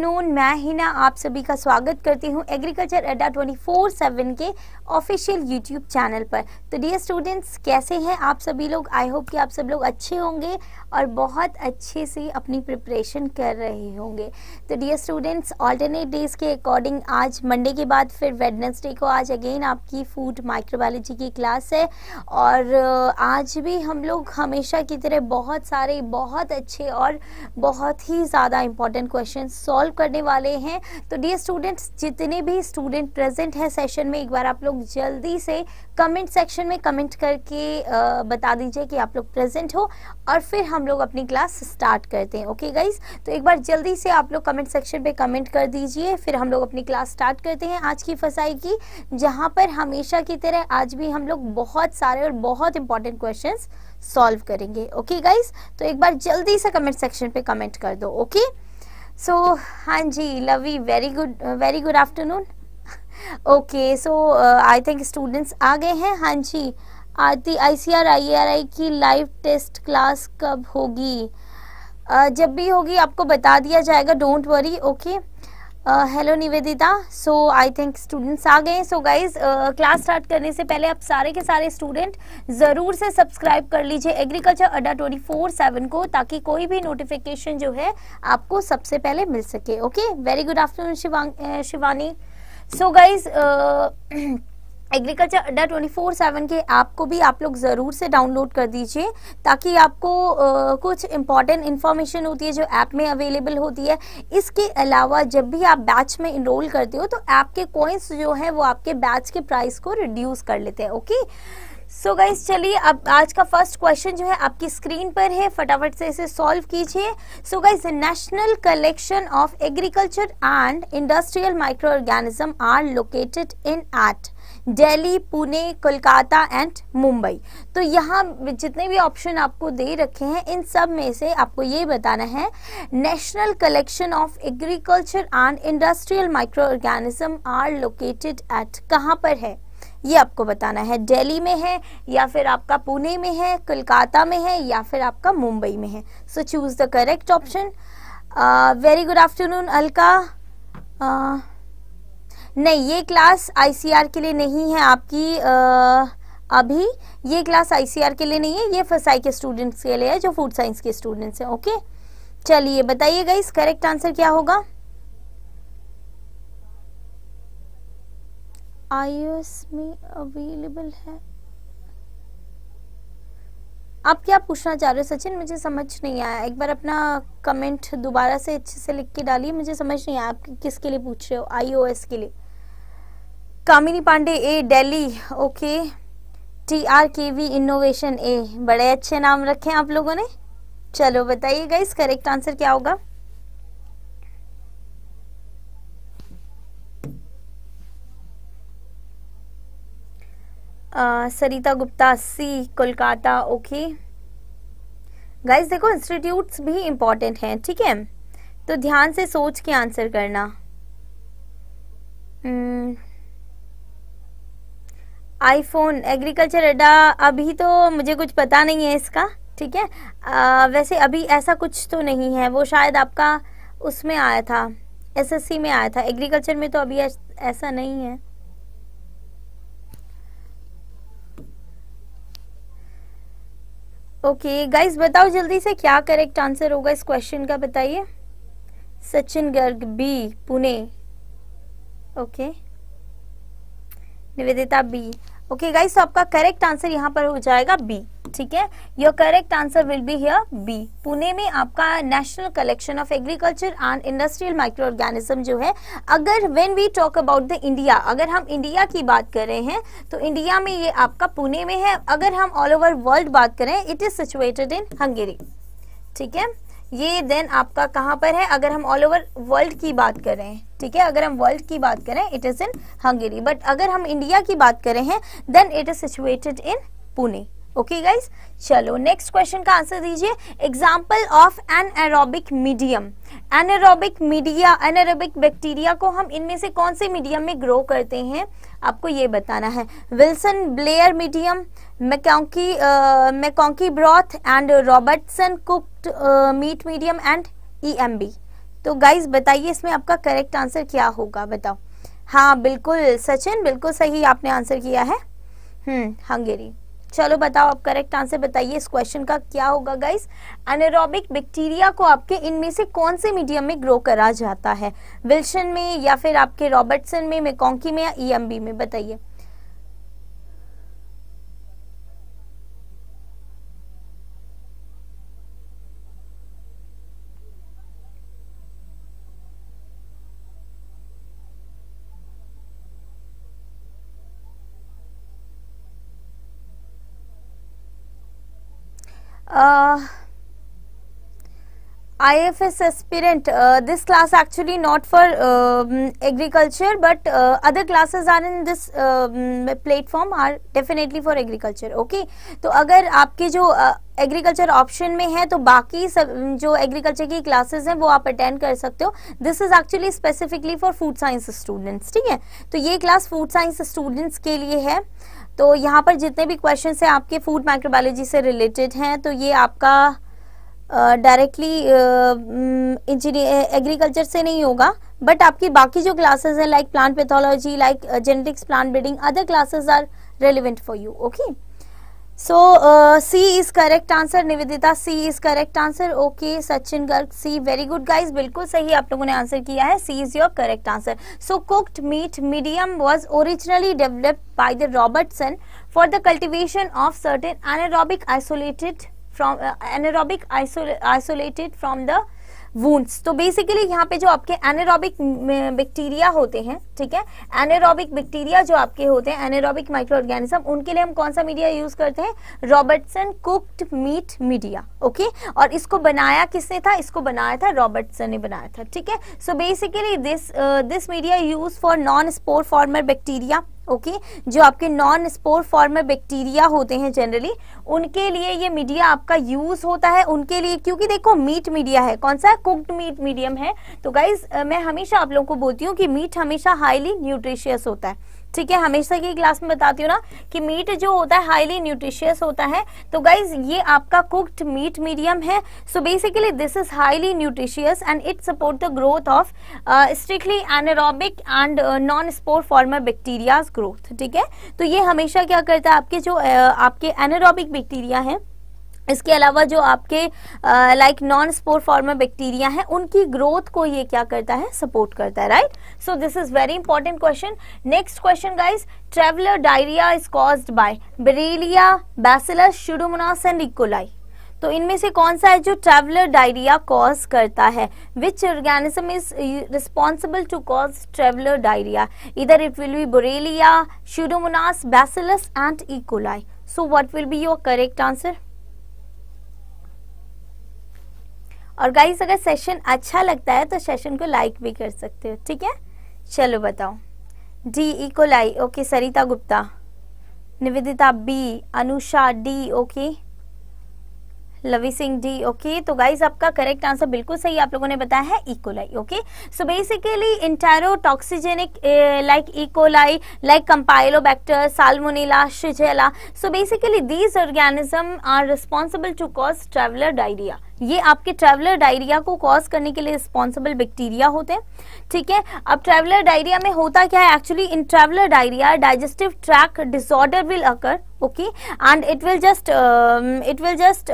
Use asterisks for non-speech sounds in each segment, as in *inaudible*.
नून मैं हिना आप सभी का स्वागत करती हूँ एग्रीकल्चर अड्डा 24/7 के ऑफिशियल यूट्यूब चैनल पर तो डियर स्टूडेंट्स कैसे हैं आप सभी लोग आई होप कि आप सब लोग अच्छे होंगे और बहुत अच्छे से अपनी प्रिपरेशन कर रहे होंगे तो डियर स्टूडेंट्स ऑल्टरनेट डेज़ के अकॉर्डिंग आज मंडे के बाद फिर वेडनेसडे को आज अगेन आपकी फूड माइक्रोबायोलॉजी की क्लास है और आज भी हम लोग हमेशा की तरह बहुत सारे बहुत अच्छे और बहुत ही ज़्यादा इम्पोर्टेंट क्वेश्चन सॉल्व सॉल्व करने वाले हैं तो डियर स्टूडेंट्स जितने भी स्टूडेंट प्रेजेंट है सेशन में एक बार आप लोग जल्दी से कमेंट सेक्शन में कमेंट करके बता दीजिए कि आप लोग प्रेजेंट हो और फिर हम लोग अपनी क्लास स्टार्ट करते हैं ओके गाइज तो एक बार जल्दी से आप लोग कमेंट सेक्शन पे कमेंट कर दीजिए फिर हम लोग अपनी क्लास स्टार्ट करते हैं आज की फसाई की जहाँ पर हमेशा की तरह आज भी हम लोग बहुत सारे और बहुत इंपॉर्टेंट क्वेश्चन सॉल्व करेंगे ओके गाइज तो एक बार जल्दी से कमेंट सेक्शन पे कमेंट कर दो ओके okay? सो हाँ जी Lavi very good very good afternoon okay so I think students आ गए हैं हाँ जी आती आई सी आर आई आर आई की लाइव टेस्ट क्लास कब होगी uh, जब भी होगी आपको बता दिया जाएगा don't worry okay okay? Hello Nivedita so I think students आ गए सो गाइज क्लास स्टार्ट करने से पहले आप सारे के सारे स्टूडेंट ज़रूर से सब्सक्राइब कर लीजिए एग्रीकल्चर अड्डा ट्वेंटी फोर सेवन को ताकि कोई भी नोटिफिकेशन जो है आपको सबसे पहले मिल सके okay very good afternoon Shivani so guys *clears throat* agriculture Adda four seven के ऐप को भी आप लोग ज़रूर से डाउनलोड कर दीजिए ताकि आपको आ, कुछ इंपॉर्टेंट इन्फॉर्मेशन होती है जो ऐप में अवेलेबल होती है इसके अलावा जब भी आप बैच में इनरोल करते हो तो ऐप के कोइंस जो हैं वो आपके बैच के प्राइस को रिड्यूस कर लेते हैं ओके सो गाइज चलिए अब आज का फर्स्ट क्वेश्चन जो है आपकी स्क्रीन पर है फटाफट से इसे सॉल्व कीजिए so guys national collection of agriculture and industrial micro organism are located in at Delhi Pune Kolkata and Mumbai तो यहाँ जितने भी ऑप्शन आपको दे रखे हैं इन सब में से आपको ये बताना है national collection of agriculture and industrial micro organism are located at कहाँ पर है ये आपको बताना है दिल्ली में है या फिर आपका पुणे में है कोलकाता में है या फिर आपका मुंबई में है so choose the correct option very good afternoon Alka uh, नहीं ये क्लास आईसीआर के लिए नहीं है आपकी आ, अभी ये क्लास आईसीआर के लिए नहीं है ये फसाई के स्टूडेंट्स के लिए है जो फूड साइंस के स्टूडेंट्स हैं ओके चलिए बताइएगा इस करेक्ट आंसर क्या होगा आईओएस में अवेलेबल है आप क्या पूछना चाह रहे हो सचिन मुझे समझ नहीं आया एक बार अपना कमेंट दोबारा से अच्छे से लिख के डालिए मुझे समझ नहीं आया आप किसके लिए पूछ रहे हो आईओएस के लिए Kamini Pandey A daily okay T R K V innovation A बड़े अच्छे नाम रखे हैं आप लोगों ने चलो बताइए गाइस करेक्ट आंसर क्या होगा आ, Sarita Gupta C Kolkata okay guys देखो इंस्टीट्यूट्स भी इंपॉर्टेंट हैं ठीक है तो ध्यान से सोच के आंसर करना hmm, आईफोन एग्रीकल्चर अड्डा अभी तो मुझे कुछ पता नहीं है इसका ठीक है आ, वैसे अभी ऐसा कुछ तो नहीं है वो शायद आपका उसमें आया था एसएससी में आया था एग्रीकल्चर में तो अभी ऐसा नहीं है ओके गाइस बताओ जल्दी से क्या करेक्ट आंसर होगा इस क्वेश्चन का बताइए Sachin Garg B Pune okay okay. Nivedita B okay guys तो आपका करेक्ट आंसर यहाँ पर हो जाएगा बी ठीक है your correct answer will be here B Pune में आपका national collection of agriculture and industrial micro organism जो है अगर when we talk about the India अगर हम इंडिया की बात कर रहे हैं तो इंडिया में ये आपका पुणे में है अगर हम ऑल ओवर वर्ल्ड बात करें it is situated in Hungary ठीक है ये देन आपका कहाँ पर है अगर हम ऑल ओवर वर्ल्ड की बात करें ठीक है अगर हम वर्ल्ड की बात करें it is in Hungary but अगर हम इंडिया की बात करें हैं then it is situated in Pune okay guys चलो नेक्स्ट क्वेश्चन का आंसर दीजिए example of an aerobic medium anaerobic media anaerobic bacteria को हम इनमें से कौन से मीडियम में ग्रो करते हैं आपको ये बताना है Wilson Blair medium MacConkey MacConkey broth and Robertson cooked meat medium and E तो गाइज बताइए इसमें आपका करेक्ट आंसर क्या होगा बताओ हाँ बिल्कुल सचिन बिल्कुल सही आपने आंसर किया है हम्म, हंगेरी hmm, चलो बताओ आप करेक्ट आंसर बताइए इस क्वेश्चन का क्या होगा गाइस एनेरोबिक बैक्टीरिया को आपके इनमें से कौन से मीडियम में ग्रो करा जाता है विल्सन में या फिर आपके रॉबर्टसन में मेकोंकी में या ई e में बताइए I F S aspirant this class actually not for agriculture but other classes are in this platform are definitely for agriculture okay तो अगर आपके जो एग्रीकल्चर uh, ऑप्शन में है तो बाकी सब जो एग्रीकल्चर की क्लासेज हैं वो आप अटेंड कर सकते हो this is actually specifically for food science students ठीक है तो ये क्लास फूड साइंस स्टूडेंट्स के लिए है uh, तो यहाँ पर जितने भी क्वेश्चन हैं आपके फूड माइक्रोबायोलॉजी से रिलेटेड हैं तो ये आपका डायरेक्टली इंजीनियर एग्रीकल्चर से नहीं होगा बट आपकी बाकी जो क्लासेस हैं like plant pathology like genetics plant breeding other classes are relevant for you okay so C is correct answer Nivedita C is correct answer okay Sachin Garg C very good guys बिल्कुल सही आप लोगों ने आंसर किया है C is your correct answer so cooked meat medium was originally develop by the Robertson for the cultivation of certain anaerobic isolated from anaerobic isolated from the wounds तो basically यहाँ पे जो आपके एनेरोबिक बैक्टीरिया होते हैं ठीक है anaerobic bacteria जो आपके होते हैं एनेरोबिक माइक्रो ऑर्गेनिज्म उनके लिए हम कौन सा मीडिया यूज करते हैं Robertson cooked meat media okay और इसको बनाया किसने था इसको बनाया था रॉबर्टसन ने बनाया था ठीक है so basically this this media use for non spore former bacteria okay okay? जो आपके नॉन स्पोर फॉर्मर बैक्टीरिया होते हैं जनरली उनके लिए ये मीडिया आपका यूज होता है उनके लिए क्योंकि देखो मीट मीडिया है कौन सा कुक्ड मीट मीडियम है तो गाइज मैं हमेशा आप लोगों को बोलती हूँ कि मीट हमेशा हाईली न्यूट्रिशियस होता है ठीक है हमेशा की क्लास में बताती हूँ ना कि मीट जो होता है हाईली न्यूट्रिशियस होता है तो गाइज ये आपका कुक्ड मीट मीडियम है so basically this is highly nutritious and it support the growth of strictly anaerobic and non spore former bacterias growth ठीक है तो ये हमेशा क्या करता है आपके जो uh, आपके एनरोबिक बैक्टीरिया है इसके अलावा जो आपके like non spore former bacteria हैं उनकी ग्रोथ को ये क्या करता है सपोर्ट करता है right so this is very important question next question guys traveller diarrhoea is caused by Borrelia Bacillus Pseudomonas and E coli तो इनमें से कौन सा है जो ट्रेवलर डायरिया कॉज करता है which organism is responsible to cause traveller diarrhoea इधर it will be Borrelia Pseudomonas Bacillus and E coli so what will be your correct answer और गाइस अगर सेशन अच्छा लगता है तो सेशन को लाइक भी कर सकते हो ठीक है चलो बताओ डी इक्वल coli okay Sarita Gupta Nivedita B Anusha D okay Lavi Singh D okay तो गाइज आपका करेक्ट आंसर बिल्कुल सही आप लोगों ने बताया है E coli okay so basically enterotoxigenic like E coli like Campylobacter Salmonella Shigella so basically these organism are responsible to cause traveller diarrhoea ये आपके ट्रेवलर डायरिया को कॉज करने के लिए रिस्पॉन्सिबल बैक्टीरिया होते हैं ठीक है अब ट्रेवलर डायरिया में होता क्या है actually in traveller diarrhoea digestive tract disorder will occur okay and it will just it will just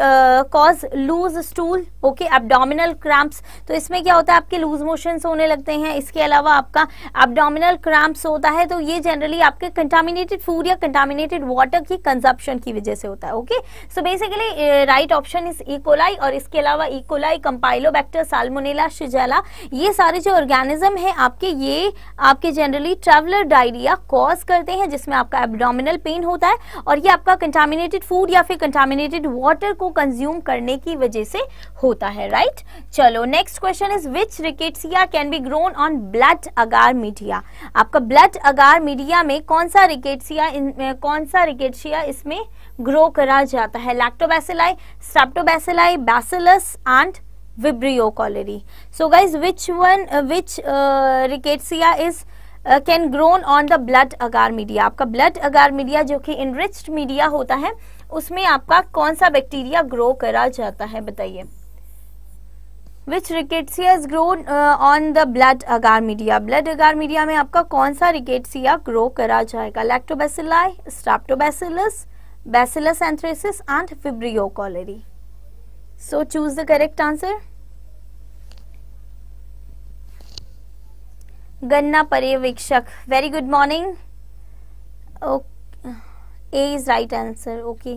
cause loose stool okay abdominal cramps तो इसमें क्या होता है आपके लूज मोशन होने लगते हैं इसके अलावा आपका एबडोमिनल क्रैम्प्स होता है तो ये जनरली आपके कंटामिनेटेड फूड या कंटामिनेटेड वाटर की कंजप्शन की वजह से होता है okay so basically right option is E coli और इसके इसके अलावा इकोलाई बैक्टर साल्मोनेला शिजाला ये सारे जो ऑर्गेनिज्म हैं आपके ये आपके जनरली ट्रेवलर डायरिया कॉज करते हैं जिसमें आपका एबडोमिनल पेन होता है और ये आपका कंटामिनेटेड फूड या फिर कंटामिनेटेड वाटर को कंज्यूम करने की वजह से होता है राइट चलो next question is which Rickettsia can be grown on blood agar media आपका ब्लड अगार मीडिया में कौन सा रिकेट्सिया कौन सा रिकेट्सिया इसमें ग्रो करा जाता है Lactobacilli Streptobacilli Bacillus Rickettsionellus and Vibrio cholerae. So guys, which one, uh, which uh, Rickettsia is can grown on the blood agar media आपका ब्लड अगार मीडिया जो कि इनरिच्ड मीडिया होता है उसमें आपका कौन सा बैक्टीरिया ग्रो करा जाता है बताइए which Rickettsia is grown on the blood agar media blood agar media में आपका कौन सा रिकेटसिया ग्रो करा जाएगा Lactobacilli Streptobacillus Bacillus anthracis and Vibrio cholerae So choose the correct answer. Ganna Parevekshak. Very good morning. Okay. A is right answer. Okay.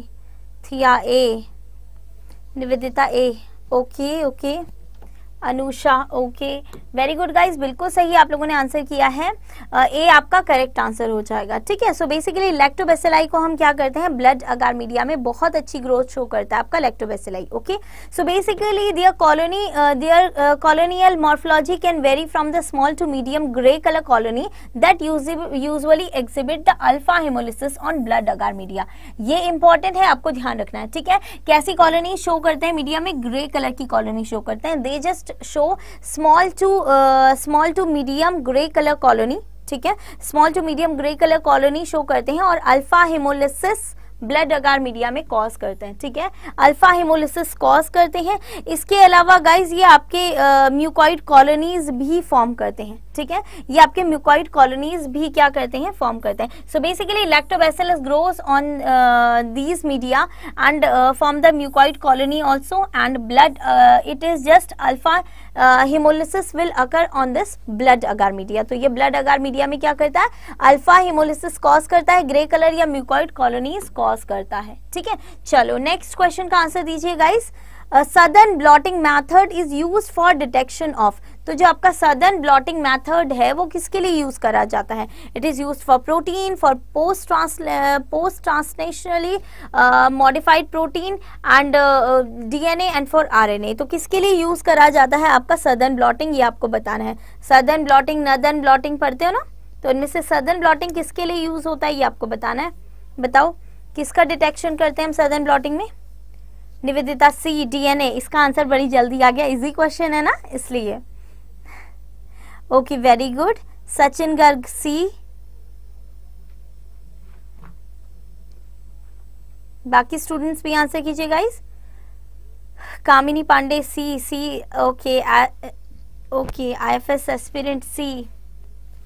Thea A. Nivedita A. Okay, okay. Anusha okay very good guys बिल्कुल सही आप लोगों ने answer किया है ए आपका correct answer हो जाएगा ठीक है सो बेसिकली लेक्टोबेसिलाई को हम क्या करते हैं ब्लड अगार मीडिया में बहुत अच्छी ग्रोथ शो करता है आपका Lactobacilli okay so basically their colony their colonial morphology can vary from the small to medium grey colour colony that usually exhibit the alpha haemolysis on blood agar media ये important है आपको ध्यान रखना है ठीक है कैसी कॉलोनी शो करते हैं मीडिया में ग्रे कलर की कॉलोनी शो करते हैं they just show small to small to medium grey colour colony ठीक है small to medium grey colour colony show करते हैं और alpha haemolysis blood agar media में कॉज करते हैं ठीक है अल्फा हिमोलिसिस कॉज करते हैं इसके अलावा गाइज ये आपके म्यूकॉइड uh, कॉलोनीज भी फॉर्म करते हैं ठीक है ये आपके म्यूकॉइड कॉलोनीज भी क्या करते हैं फॉर्म करते हैं so basically Lactobacillus grows on these media and form the mucoid colony also and blood it is just alpha haemolysis will occur on this blood agar media तो ये ब्लड अगार मीडिया में क्या करता है alpha haemolysis cause करता है grey colour या mucoid colonies cause करता है ठीक है चलो नेक्स्ट क्वेश्चन का आंसर दीजिए guys Southern blotting method is use for detection of तो जो आपका सदन ब्लॉटिंग मैथड है वो किसके लिए यूज़ करा जाता है it is use for protein for post post translationally modified protein and DNA and for RNA तो किसके लिए यूज़ करा जाता है आपका सदन ब्लॉटिंग ये आपको बताना है सदन ब्लॉटिंग नदन ब्लॉटिंग पढ़ते हो ना तो इनमें से सदन ब्लॉटिंग किसके लिए यूज़ होता है ये आपको बताना है बताओ किसका डिटेक्शन करते हैं हम सदन ब्लॉटिंग में निवेदिता सी डीएनए इसका आंसर बड़ी जल्दी आ गया इजी क्वेश्चन है ना इसलिए okay very good Sachin Garg C बाकी स्टूडेंट्स भी आंसर कीजिए guys Kamini Pandey C C okay okay I F S aspirant C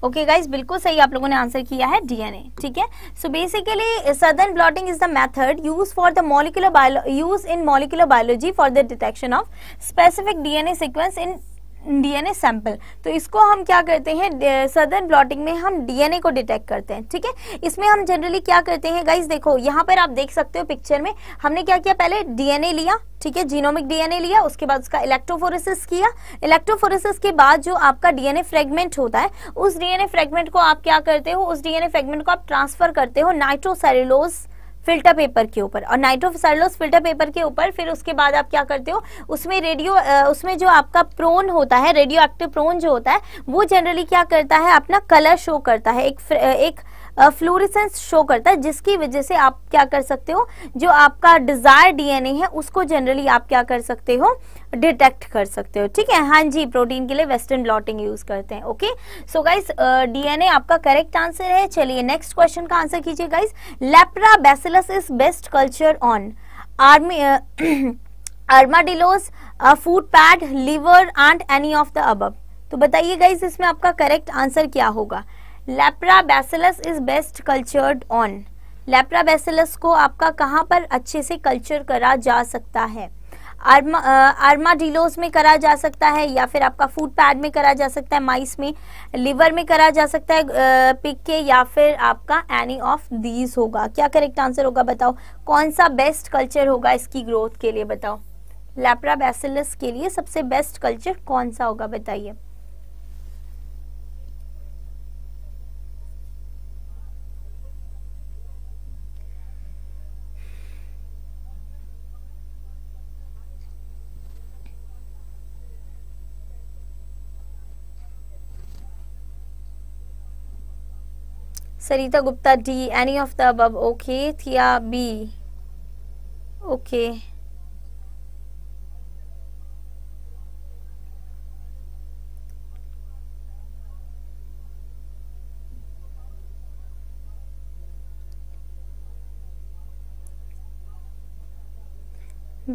okay okay guys बिल्कुल सही आप लोगों ने आंसर किया है डीएनए ठीक है so basically Southern blotting is the method use for the molecular use in molecular biology for the detection of specific DNA sequence in DNA sample तो इसको हम क्या करते हैं सदर्न ब्लॉटिंग में हम डीएनए को डिटेक्ट करते हैं ठीक है इसमें हम जनरली क्या करते हैं गाइज देखो यहाँ पर आप देख सकते हो पिक्चर में हमने क्या किया पहले डीएनए लिया ठीक है जीनोमिक डीएनए लिया उसके बाद उसका इलेक्ट्रोफोरेसिस किया इलेक्ट्रोफोरेसिस के बाद जो आपका डीएनए फ्रेगमेंट होता है उस डीएनए फ्रेगमेंट को आप क्या करते हो उस डीएनए फ्रेगमेंट को आप ट्रांसफर करते हो नाइट्रोसेलोज फिल्टर पेपर के ऊपर और नाइट्रोफिसाइलोस फिल्टर पेपर के ऊपर फिर उसके बाद आप क्या करते हो उसमें रेडियो उसमें जो आपका प्रोन होता है रेडियो एक्टिव प्रोन जो होता है वो जनरली क्या करता है अपना कलर शो करता है एक एक फ्लोरिसेंस शो करता है जिसकी वजह से आप क्या कर सकते हो जो आपका डिजायर डीएनए है उसको जनरली आप क्या कर सकते हो डिटेक्ट कर सकते हो ठीक है हाँ जी प्रोटीन के लिए वेस्टर्न ब्लॉटिंग यूज करते हैं ओके सो गाइस डीएनए आपका करेक्ट आंसर है चलिए नेक्स्ट क्वेश्चन का आंसर कीजिए guys lepra bacillus is best culture on army armadillos foot pad liver and any of the above तो बताइए गाइज इसमें आपका करेक्ट आंसर क्या होगा lepra bacillus is best cultured on lepra bacillus को आपका कहाँ पर अच्छे से कल्चर करा जा सकता है आर्मा आर्माडीलोस uh, में करा जा सकता है या फिर आपका फूड पैड में करा जा सकता है माइस में लिवर में करा जा सकता है पिक uh, के या फिर आपका एनी ऑफ दीज होगा क्या करेक्ट आंसर होगा बताओ कौन सा बेस्ट कल्चर होगा इसकी ग्रोथ के लिए बताओ लेप्रा के लिए सबसे बेस्ट कल्चर कौन सा होगा बताइए Sarita Gupta D any of the above okay Thiya B okay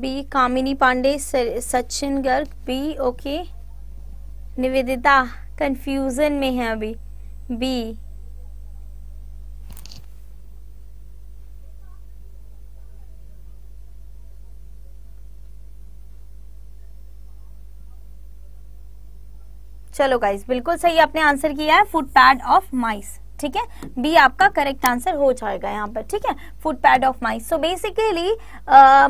B Kamini Pandey Sachin Garg B okay Nivedita confusion में है अभी बी चलो गाइस बिल्कुल सही आपने आंसर किया है फुट पैड ऑफ माइस ठीक है बी आपका करेक्ट आंसर हो जाएगा यहाँ पर ठीक है foot pad of mice so basically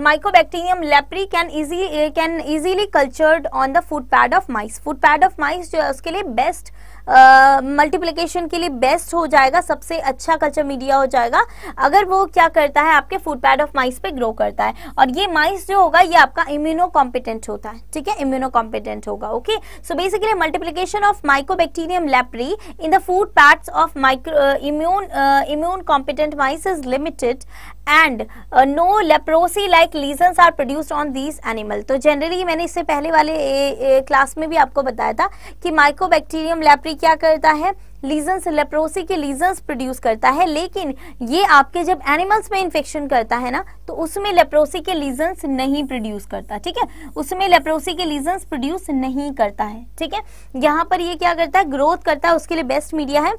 Mycobacterium leprae can easy can easily cultured on the foot pad of mice foot pad of mice जो है उसके लिए बेस्ट uh, मल्टीप्लीकेशन के लिए बेस्ट हो जाएगा सबसे अच्छा कल्चर मीडिया हो जाएगा अगर वो क्या करता है आपके फूड पैड ऑफ माइस पे ग्रो करता है और ये माइस जो होगा ये आपका इम्यूनो कॉम्पिटेंट होता है ठीक है इम्यूनो कॉम्पिटेंट होगा okay so basically multiplication of Mycobacterium leprae in the foot pads of micro immune immune competent mice is limited and no leprosy like lesion are are on these animal तो generally मैंने इससे पहले वाले class में भी आपको बताया था कि माइकोबैक्टीरियम लेपरी क्या करता है लीजन्स लेप्रोसी के लीजन्स प्रोड्यूस करता है लेकिन ये आपके जब एनिमल्स में इन्फेक्शन करता है ना तो उसमें लेप्रोसी के लीजन्स नहीं प्रोड्यूस करता ठीक है उसमें लेप्रोसी के लीजन्स प्रोड्यूस नहीं करता है ठीक है यहाँ पर ये क्या करता है ग्रोथ करता है उसके लिए बेस्ट मीडिया है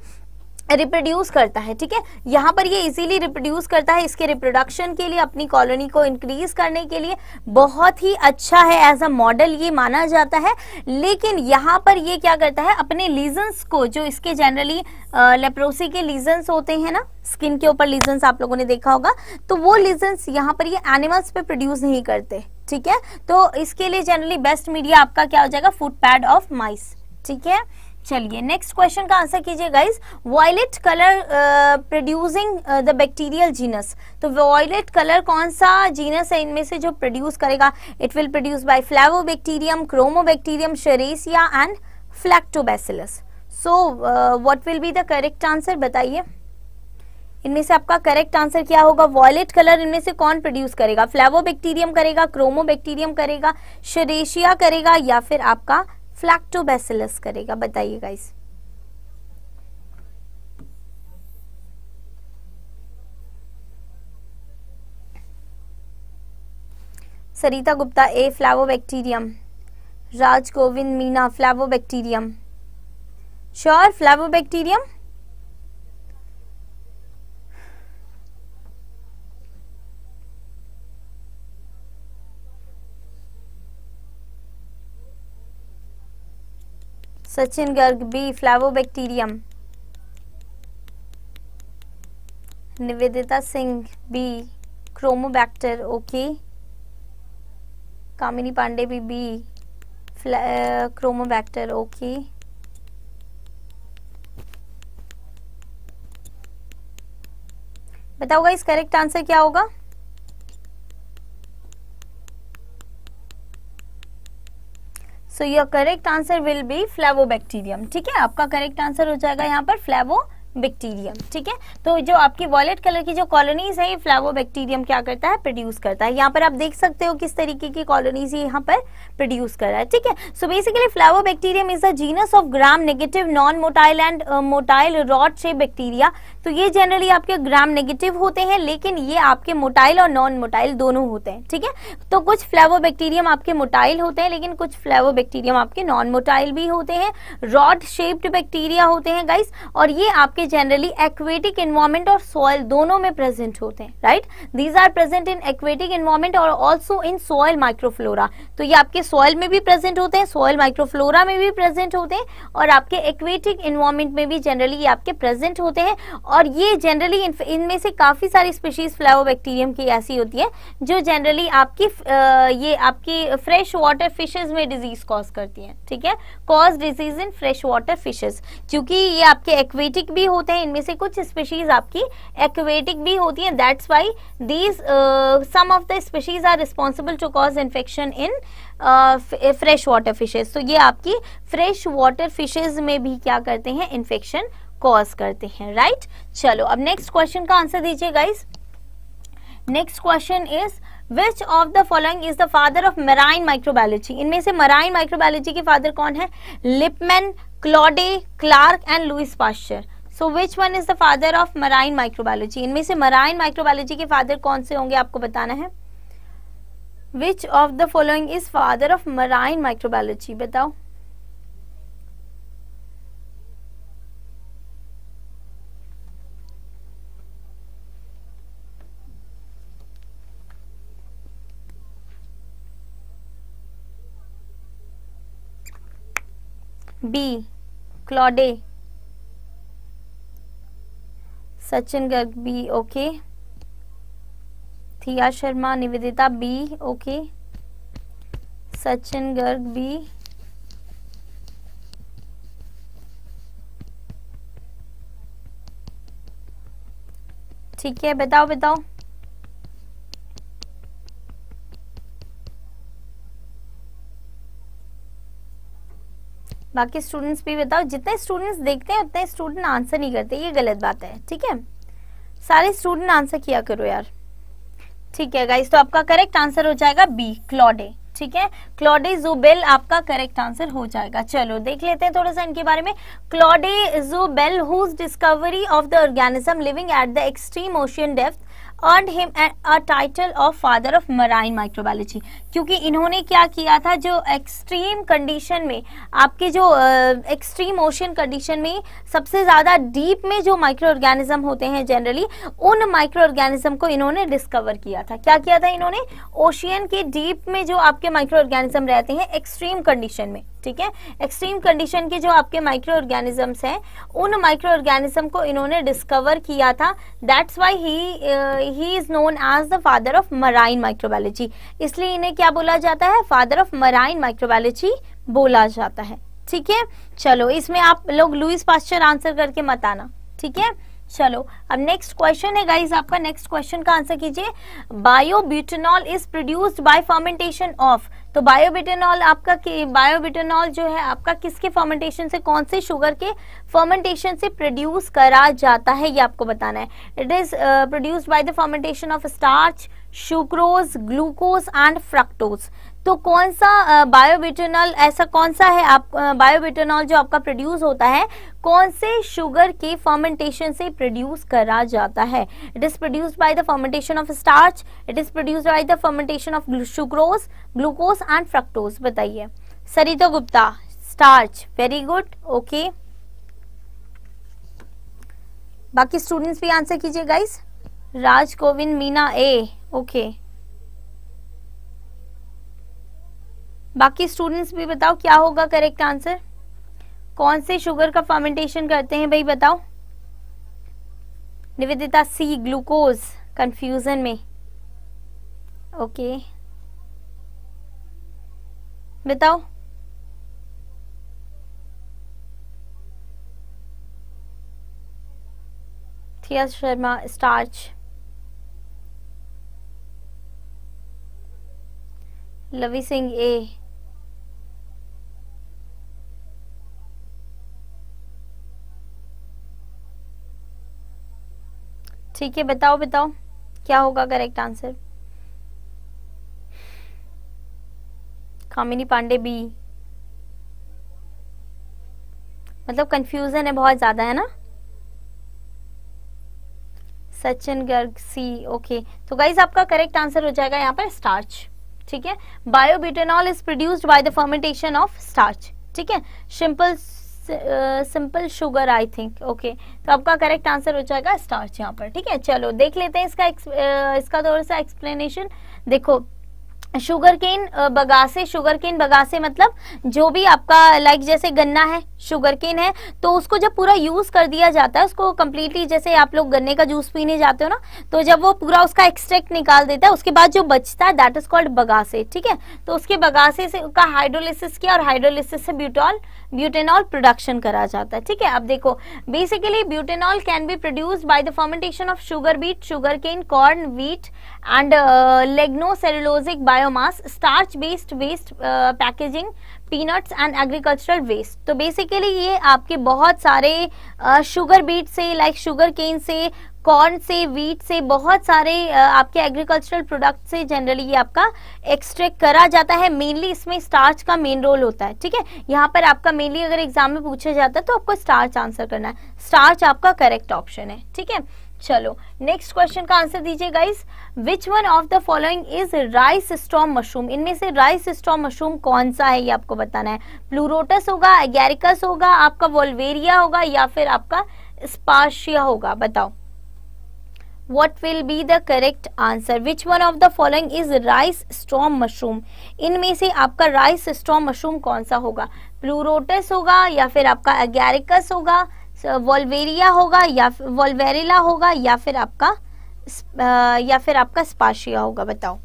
रिप्रोड्यूस करता है ठीक है यहाँ पर ये इजीली रिप्रोड्यूस करता है इसके रिप्रोडक्शन के लिए अपनी कॉलोनी को इंक्रीज करने के लिए बहुत ही अच्छा है एज अ मॉडल ये माना जाता है लेकिन यहाँ पर ये क्या करता है अपने लीजन्स को जो इसके जनरली लेप्रोसी के लीजन्स होते हैं ना स्किन के ऊपर लीजन्स आप लोगों ने देखा होगा तो वो लीजन्स यहाँ पर ये एनिमल्स पे प्रोड्यूस नहीं करते ठीक है तो इसके लिए जनरली बेस्ट मीडिया आपका क्या हो जाएगा फूड पैड ऑफ माइस ठीक है चलिए नेक्स्ट क्वेश्चन का आंसर कीजिए guys violet colour producing the bacterial genus तो वॉयलेट कलर कौन सा जीनस है इनमें से जो प्रोड्यूस करेगा it will produce by bacterium chromo bacterium Serratia and Lactobacillus so what will be the correct answer बताइए इनमें से आपका करेक्ट आंसर क्या होगा वॉयलेट कलर इनमें से कौन प्रोड्यूस करेगा फ्लैवोबैक्टीरियम करेगा क्रोमोबैक्टीरियम करेगा शरेशिया करेगा या फिर आपका फ्लैक्टोबैसिलस करेगा बताइए guys Sarita Gupta A flavobacterium Raj Govind Meena bacterium sure bacterium Sachin Garg B flavobacterium Nivedita Singh B chromobacter okay Kamini Pandey भी बी क्रोमोबैक्टर ओके बताओ गाइस करेक्ट आंसर क्या होगा so your correct answer will be flavo ठीक है आपका करेक्ट आंसर हो जाएगा यहाँ पर फ्लैवो बैक्टीरियम ठीक है तो जो आपकी वॉलेट कलर की जो कॉलोनीज है ये फ्लावो बैक्टीरियम क्या करता है प्रोड्यूस करता है यहाँ पर आप देख सकते हो किस तरीके की कॉलोनीज ये यहाँ पर प्रोड्यूस कर रहा है ठीक है so basically flavo bacterium is the genus of gram negative non motile and motile rod से बैक्टीरिया तो ये जनरली आपके ग्राम नेगेटिव होते हैं लेकिन ये आपके मोटाइल और नॉन मोटाइल दोनों होते हैं ठीक है तो कुछ फ्लावो बैक्टीरियम आपके मोटाइल होते हैं लेकिन कुछ फ्लावो बैक्टीरियम आपके नॉन मोटाइल भी होते हैं रॉड शेप्ड बैक्टीरिया होते हैं गाइस और ये आपके जनरली एक्वेटिक इन्वायरमेंट और सॉइल दोनों में प्रेजेंट होते हैं right these are present in aquatic environment और ऑल्सो इन सॉइल माइक्रोफ्लोरा तो ये आपके सॉइल में भी प्रेजेंट होते हैं सॉइल माइक्रोफ्लोरा में भी प्रेजेंट होते हैं और आपके एक्वेटिक इन्वायरमेंट में भी जनरली ये आपके प्रेजेंट होते हैं और ये जनरली इनमें से काफी सारी स्पीशीज फ्लावो बैक्टीरियम की ऐसी होती है जो जनरली आपकी ये आपकी फ्रेश वाटर फिशेज में डिजीज कॉज करती है ठीक है cause disease in fresh water fishes क्योंकि ये आपके एक्वेटिक भी होते हैं इनमें से कुछ स्पीशीज आपकी एक्वेटिक भी होती हैं that's why these some of the species are responsible to cause infection in fresh water fishes तो ये आपकी फ्रेश वाटर फिशेज में भी क्या करते हैं इन्फेक्शन कॉज करते हैं राइट right? चलो अब नेक्स्ट क्वेश्चन का आंसर दीजिए guys next question is which of the following is the father of marine microbiology इनमें से मराइन माइक्रोबायोलॉजी के फादर कौन है Lipman Claude Clark and Louis Pasteur so which one is the father of marine microbiology इनमें से marine microbiology के father कौन से होंगे आपको बताना है which of the following is father of marine microbiology बताओ B Claude Sachin Garg B okay Thia Sharma Nivedita B okay Sachin Garg B ठीक है बताओ बताओ बाकी स्टूडेंट्स भी बताओ जितने स्टूडेंट्स देखते हैं उतने स्टूडेंट आंसर नहीं करते ये गलत बात है ठीक है सारे स्टूडेंट आंसर किया करो यार ठीक है गाइस तो आपका करेक्ट आंसर हो जाएगा बी क्लॉडे ठीक है क्लॉडे जुबेल आपका करेक्ट आंसर हो जाएगा चलो देख लेते हैं थोड़ा सा इनके बारे में Claude ZoBell whose discovery of the organism living at the extreme ocean depth earn him a title of father of marine microbiology क्योंकि इन्होंने क्या किया था जो एक्सट्रीम कंडीशन में आपके जो एक्सट्रीम ओशन कंडीशन में सबसे ज़्यादा डीप में जो माइक्रो ऑर्गेनिज्म होते हैं जनरली उन माइक्रो ऑर्गेनिज्म को इन्होंने डिस्कवर किया था क्या किया था इन्होंने ओशियन के डीप में जो आपके माइक्रो ऑर्गेनिज्म रहते हैं एक्सट्रीम कंडीशन में ठीक है एक्सट्रीम कंडीशन के जो आपके माइक्रो ऑर्गेनिजम्स हैं उन माइक्रो ऑर्गेनिज्म को इन्होंने डिस्कवर किया था that's why he he is known as the father of marine microbiology इसलिए इन्हें क्या बोला जाता है फादर ऑफ मराइन माइक्रोबायोलॉजी बोला जाता है ठीक है चलो इसमें आप लोग लुइस पास्चर आंसर करके मत आना ठीक है चलो अब नेक्स्ट क्वेश्चन है गाइस आपका नेक्स्ट क्वेश्चन का आंसर कीजिए biobutanol is produced by fermentation of तो बायोबिटेनॉल आपका बायोबिटेनॉल जो है आपका किसके फर्मेंटेशन से कौन से शुगर के फर्मेंटेशन से प्रोड्यूस करा जाता है ये आपको बताना है it is produced by the fermentation of starch sucrose glucose and fructose तो कौन सा बायोबिटेनॉल ऐसा कौन सा है आप बायोबिटेनॉल जो आपका प्रोड्यूस होता है कौन से शुगर के फर्मेंटेशन से प्रोड्यूस करा जाता है it is produced by the fermentation of starch it is produced by the fermentation of sucrose glucose and fructose बताइए Sarita Gupta starch very good okay बाकी स्टूडेंट्स भी आंसर कीजिए guys Raj Meena A okay okay. बाकी students भी बताओ क्या होगा करेक्ट आंसर कौन से शुगर का फर्मेंटेशन करते हैं भाई बताओ निवेदिता सी ग्लूकोज कंफ्यूजन में ओके बताओ थिया शर्मा स्टार्च लवी सिंह ए ठीक है बताओ बताओ क्या होगा correct answer Kamini Pandey B मतलब कंफ्यूजन है बहुत ज़्यादा है ना सचिन गर्ग सी ओके तो गाइज आपका करेक्ट आंसर हो जाएगा यहाँ पर स्टार्च ठीक है biobutanol is produced by the fermentation of starch ठीक है simple simple sugar I think okay तो आपका करेक्ट आंसर हो जाएगा स्टार्च यहाँ पर ठीक है चलो देख लेते हैं इसका uh, इसका थोड़ा सा एक्सप्लेनेशन देखो शुगर केन बगासे शुगर केन बगासे मतलब जो भी आपका लाइक जैसे गन्ना है शुगर केन है तो उसको जब पूरा यूज़ कर दिया जाता है उसको कम्प्लीटली जैसे आप लोग गन्ने का जूस पीने जाते हो ना तो जब वो पूरा उसका एक्सट्रैक्ट निकाल देता है उसके बाद जो बचता है दैट इज कॉल्ड बगासे ठीक है तो उसके बगासे से का हाइड्रोलिसिस किया और हाइड्रोलिसिस से ब्यूटॉल ब्यूटेनॉल प्रोडक्शन करा जाता है ठीक है अब देखो basically butanol can be produce by the fermentation of sugar beet sugar cane corn wheat and lignocellulosic biomass starch based waste packaging peanuts and agricultural waste तो बेसिकली ये आपके बहुत सारे शुगर uh, बीट से लाइक शुगर केन से corn से wheat से बहुत सारे आपके एग्रीकल्चरल प्रोडक्ट से जनरली ये आपका एक्सट्रैक्ट करा जाता है मेनली इसमें स्टार्च का मेन रोल होता है ठीक है यहाँ पर आपका मेनली अगर एग्जाम में पूछा जाता है तो आपको स्टार्च आंसर करना है स्टार्च आपका करेक्ट ऑप्शन है ठीक है चलो नेक्स्ट क्वेश्चन का आंसर दीजिए guys which one of the following is rice straw mushroom इनमें से राइस स्ट्रॉम मशरूम कौन सा है ये आपको बताना है प्लूरोटस होगा एगेरिकस होगा आपका वोल्वेरिया होगा या फिर आपका स्पाशिया होगा बताओ What will be the correct answer? Which one of the following is rice storm mushroom? in me se आपका rice storm mushroom kaun sa hoga pleurotus hoga ya fir आपका agaricus hoga वॉल्वेरिया hoga ya वॉल्वेरिला hoga ya fir आपका ya fir आपका स्पाशिया hoga batao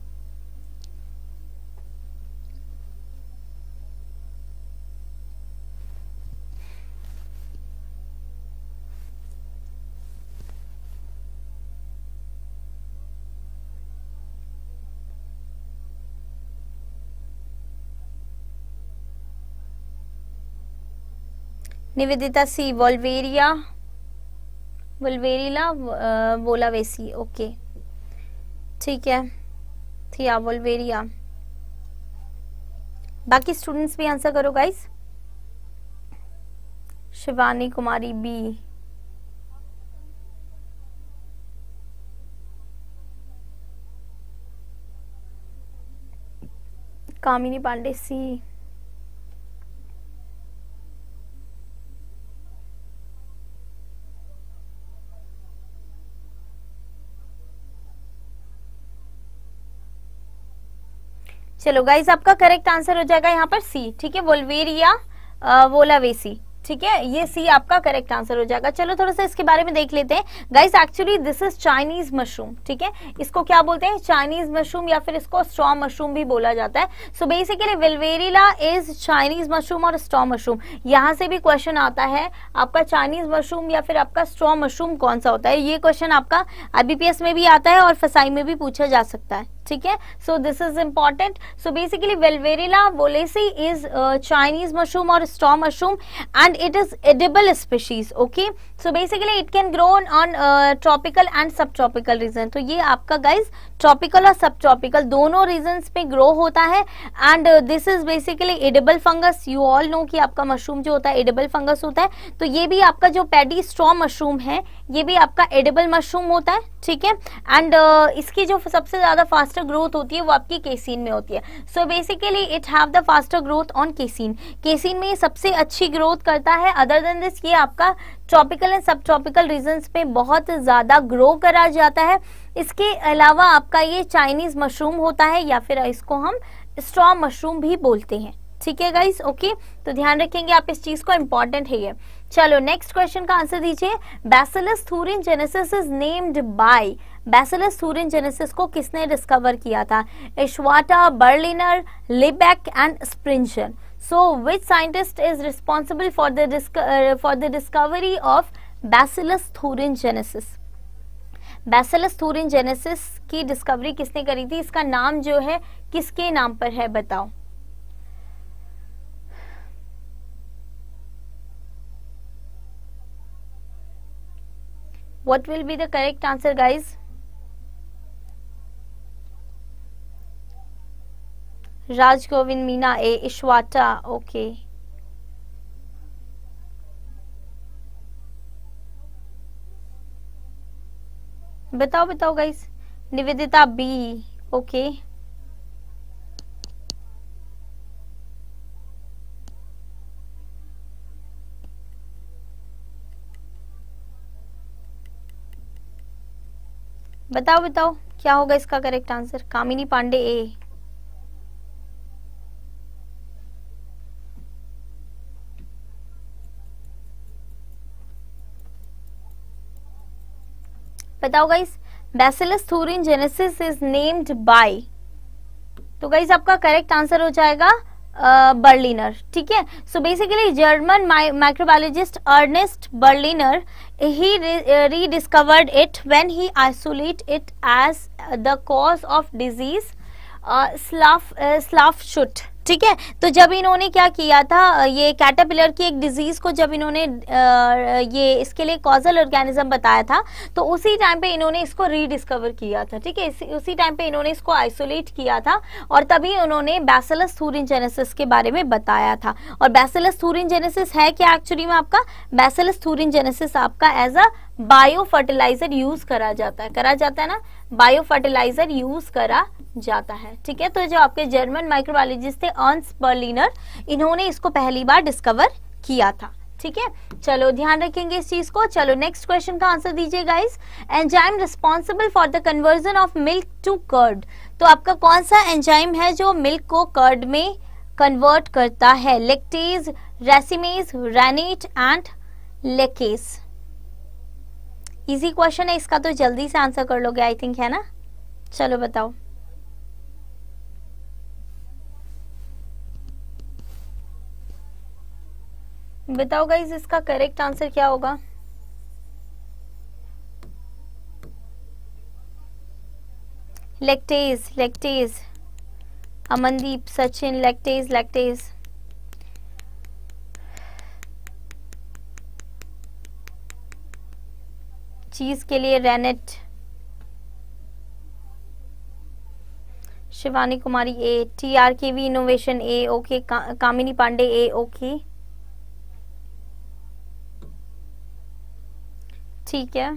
Nivedita C volvaria volvariella volvacea okay ठीक है Thiya volvaria बाकी students भी answer करो guys Shivani Kumari B Kamini Pandey C चलो गाइज आपका करेक्ट आंसर हो जाएगा यहाँ पर सी ठीक है वोल्वेरिया वोलावेसी ठीक है ये सी आपका करेक्ट आंसर हो जाएगा चलो थोड़ा सा इसके बारे में देख लेते हैं guys actually this is Chinese mushroom ठीक है इसको क्या बोलते हैं चाइनीज मशरूम या फिर इसको स्ट्रॉ मशरूम भी बोला जाता है so basically volvariella is Chinese mushroom और स्ट्रॉ मशरूम यहाँ से भी क्वेश्चन आता है आपका चाइनीज मशरूम या फिर आपका स्ट्रॉ मशरूम कौन सा होता है ये क्वेश्चन आपका आईबीपीएस में भी आता है और फसाई में भी पूछा जा सकता है ठीक है so this is important so basically volvariella volvacea is Chinese mushroom और straw mushroom and it is edible species okay so basically it can grow on tropical and subtropical region तो ये आपका गाइज ट्रॉपिकल और सब tropical दोनों reason पे grow होता है and this is basically edible fungus you all know कि आपका मशरूम जो होता है एडेबल फंगस होता है तो ये भी आपका जो पैडी स्ट्रॉ मशरूम है ये भी आपका एडेबल मशरूम होता है ठीक है एंड uh, इसकी जो सबसे ज्यादा फास्ट फास्टर ग्रोथ होती है वो आपकी केसिन में होती है so basically it have the faster growth on casein casein में सबसे अच्छी ग्रोथ करता है अदर देन दिस ये आपका tropical and subtropical regions में बहुत ज़्यादा ग्रो करा जाता है इसके अलावा आपका ये चाइनीज़ मशरूम होता है या फिर इसको हम स्ट्रॉ मशरूम भी बोलते हैं ठीक है गाइस ओके तो ध्यान रखेंगे आप इस चीज़ को इम्पॉर्टेंट है ये चलो नेक्स्ट क्वेश्चन का आंसर दीजिए bacillus thuringiensis is named by bacillus thuringiensis को किसने डिस्कवर किया था इश्वाटा बर्लिनर लिबेक एंड स्प्रिंशन so which scientist is responsible for the for the discovery of bacillus thuringiensis bacillus thuringiensis की discovery किसने करी थी इसका नाम जो है किसके नाम पर है बताओ what will be the correct answer guys Raj Govind Meena A. Ishwata. Okay. बताओ बताओ guys Nivedita B okay okay. बताओ बताओ क्या होगा इसका correct answer Kamini Pandey A बताओ guys bacillus thuringiensis is named by तो गाइस आपका करेक्ट आंसर हो जाएगा बर्लिनर ठीक है so basically German microbiologist Ernst Berliner he rediscovered it when he isolate it as the cause of disease स्लाफ स्लाफ शुट ठीक है तो जब इन्होंने क्या किया था ये कैटापिलर की एक डिजीज को जब इन्होंने ये इसके लिए कॉजल ऑर्गेनिज्म बताया था तो उसी टाइम पे इन्होंने इसको रीडिस्कवर किया था ठीक है उसी टाइम पे इन्होंने इसको आइसोलेट किया था और तभी उन्होंने बैसेलस जेनेसिस के बारे में बताया था और बैसेलस जेनेसिस है क्या एक्चुअली में आपका बैसेलस जेनेसिस आपका as a bio fertiliser use करा जाता है करा जाता है ना बायो फर्टिलाइजर यूज करा जाता है ठीक है तो जो आपके जर्मन माइक्रोबायोलॉजिस्ट थे ऑन्स बर्लिनर इन्होंने इसको पहली बार डिस्कवर किया था ठीक है चलो ध्यान रखेंगे इस चीज को चलो नेक्स्ट क्वेश्चन का आंसर दीजिए guys enzyme responsible for the conversion of milk to curd तो आपका कौन सा एंजाइम है जो मिल्क को कर्ड में कन्वर्ट करता है lactase racemase rennet and laccase easy question है इसका तो जल्दी से आंसर कर लोगे आई थिंक है ना चलो बताओ बताओ गाइज इसका करेक्ट आंसर क्या होगा lactase lactase Amandeep Sachin lactase lactase cheese के लिए rennet Shivani Kumari A T R K V innovation A okay Kamini Pandey A okay ठीक है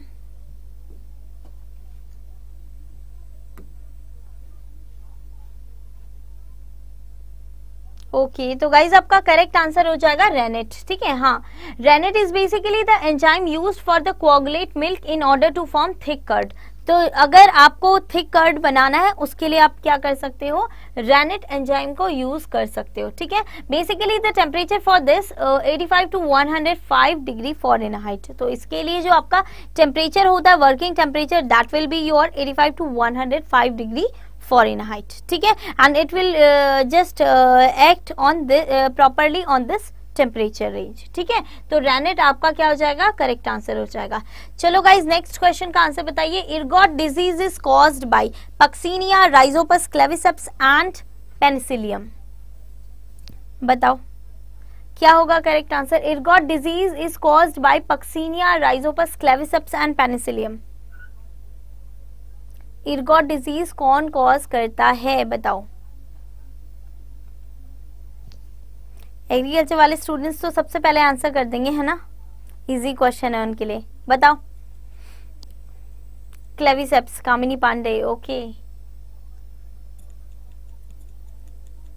ओके okay, तो गाइज आपका करेक्ट आंसर हो जाएगा रेनेट ठीक है हाँ rennet is basically the enzyme use for the coagulate milk in order to form thick curd तो अगर आपको थिक कर्ड बनाना है उसके लिए आप क्या कर सकते हो रेनेट एंजाइम को यूज कर सकते हो ठीक है basically the temperature for this 85 to five degree हाइट तो इसके लिए जो आपका टेम्परेचर होता है working temperature that will be your 85 to five degree Fahrenheit ठीक है and it will just act on this properly on this temperature range ठीक है तो रैनेट आपका क्या हो जाएगा करेक्ट आंसर हो जाएगा चलो गाइज नेक्स्ट क्वेश्चन का आंसर बताइए ergot disease is cause by Puccinia Rhizopus Claviceps and Penicillium बताओ क्या होगा correct answer ergot disease is cause by Puccinia Rhizopus Claviceps and Penicillium ergot disease कौन कॉज करता है बताओ एग्रीकल्चर वाले स्टूडेंट्स तो सबसे पहले आंसर कर देंगे है ना इजी क्वेश्चन है उनके लिए बताओ क्लेविसेप्स कामिनी पांडे ओके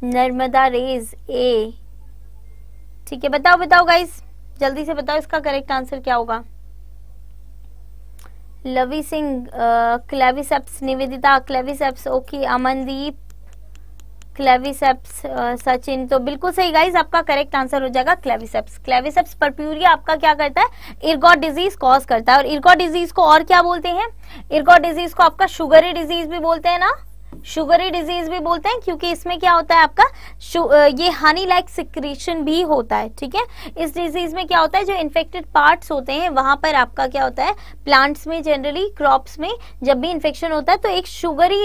नर्मदा रेज ए ठीक है बताओ बताओ गाइस जल्दी से बताओ इसका करेक्ट आंसर क्या होगा Lavi Singh Claviceps Nivedita Claviceps okay Amandeep Claviceps Sachin uh, तो बिल्कुल सही गाइज आपका करेक्ट आंसर हो जाएगा क्लेविसेप्स क्लेविसेप्स परप्यूरिया आपका क्या करता है इर्गॉट डिजीज कॉज करता है और इर्गॉट डिजीज को और क्या बोलते हैं इर्गॉट डिजीज को आपका शुगरी डिजीज भी बोलते हैं ना शुगरी डिजीज भी बोलते हैं क्योंकि इसमें क्या होता है आपका ये हनी लाइक सिक्रेशन भी होता है ठीक है इस डिजीज में क्या होता है जो इन्फेक्टेड पार्ट्स होते हैं वहां पर आपका क्या होता है प्लांट्स में जनरली क्रॉप्स में जब भी इन्फेक्शन होता है तो एक शुगरी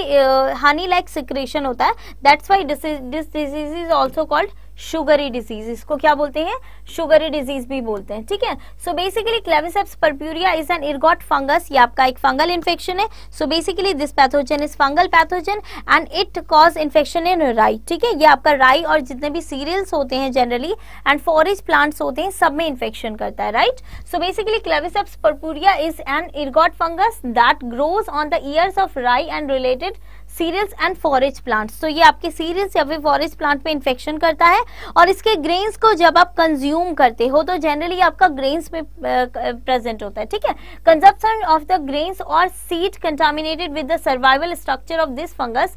हनी लाइक सिक्रेशन होता है that's why this disease is also called sugary disease इसको क्या बोलते हैं शुगरी डिजीज भी बोलते हैं ठीक है so basically Claviceps purpurea is an ergot fungus ये आपका एक फंगल इन्फेक्शन है so basically this pathogen is fungal pathogen and it cause infection in rye ठीक है ये आपका राई और जितने भी सीरियल्स होते हैं जनरली एंड फॉरेज प्लांट्स होते हैं सब में इन्फेक्शन करता है right so basically Claviceps purpurea is an ergot fungus that grows on the ears of rye and related cereals and forage plants तो ये आपके सीरियल्स या फिर फॉरेज प्लांट पे इन्फेक्शन करता है और इसके ग्रेन्स को जब आप कंज्यूम करते हो तो जनरली आपका ग्रेन्स में प्रेजेंट होता है ठीक है कंजप्शन ऑफ द ग्रेन्स और seed contaminated with the survival structure of this fungus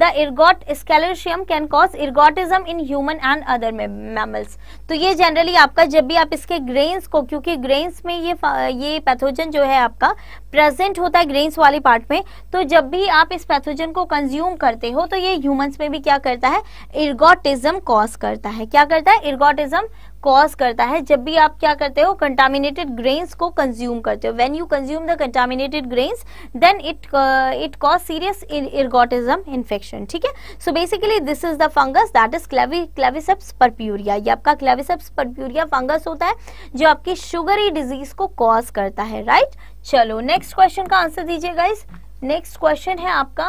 the ergot sclerotium can cause ergotism in human and other mammals तो ये जनरली आपका जब भी आप इसके ग्रेन्स को क्योंकि ग्रेन्स में ये ये पैथोजन जो है आपका प्रेजेंट होता है ग्रेन्स वाली पार्ट में तो जब भी आप इस पैथोजन ऑक्सीजन को कंज्यूम करते हो तो ये ह्यूमंस में भी क्या करता है इर्गोटिज्म कॉज करता है क्या करता है इर्गोटिज्म कॉज करता है जब भी आप क्या करते हो कंटामिनेटेड ग्रेन्स को कंज्यूम करते हो when you consume the contaminated grains then it it cause serious ergotism infection ठीक है so basically this is the fungus that is क्लेवी क्लेविसेप्स परप्यूरिया ये आपका क्लेविसेप्स परप्यूरिया फंगस होता है जो आपकी शुगरी डिजीज को कॉज करता है राइट right? चलो नेक्स्ट क्वेश्चन का आंसर दीजिए गाइज नेक्स्ट क्वेश्चन है आपका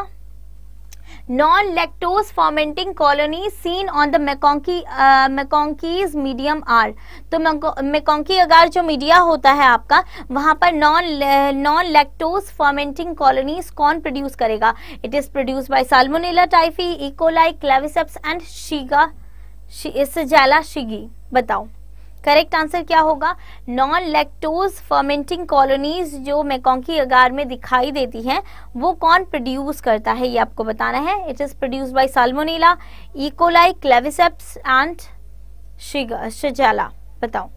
non lactose fermenting colony seen on the MacConkey MacConkey's medium are तो मेकोंकी अगार जो मीडिया होता है आपका वहां पर non non lactose fermenting colonies कौन प्रोड्यूस करेगा it is produce by Salmonella typhi E coli Claviceps and Shiga Shigella shigae बताओ करेक्ट आंसर क्या होगा नॉन लैक्टोज फर्मेंटिंग कॉलोनीज जो मैकोंकी अगार में दिखाई देती हैं वो कौन प्रोड्यूस करता है ये आपको बताना है it is produce by Salmonella E coli Claviceps and Shigella बताओ